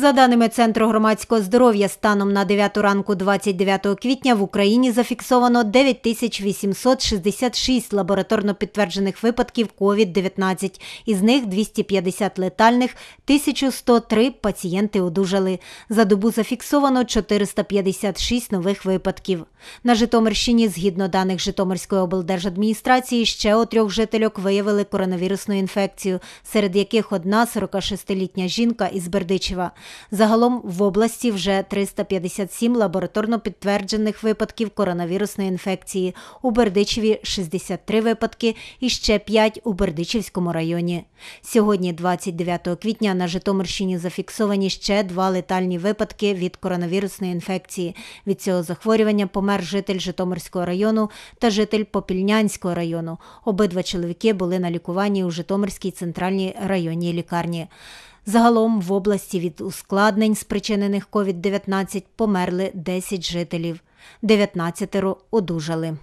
За даними Центру громадського здоров'я, станом на 9 ранку 29 квітня в Україні зафіксовано 9866 лабораторно підтверджених випадків COVID-19. Із них 250 летальних, 1103 пацієнти одужали. За добу зафіксовано 456 нових випадків. На Житомирщині, згідно даних Житомирської облдержадміністрації, ще у трьох жительок виявили коронавірусну інфекцію, серед яких одна 46-літня жінка із Бердичева. Загалом в області вже 357 лабораторно підтверджених випадків коронавірусної інфекції. У Бердичеві 63 випадки і ще 5 у Бердичівському районі. Сьогодні, 29 квітня, на Житомирщині зафіксовані ще два летальні випадки від коронавірусної інфекції. Від цього захворювання помер житель Житомирського району та житель Попільнянського району. Обидва чоловіки були на лікуванні у Житомирській центральній районній лікарні. Загалом в області від ускладнень, спричинених COVID-19, померли 10 жителів, 19 одужали.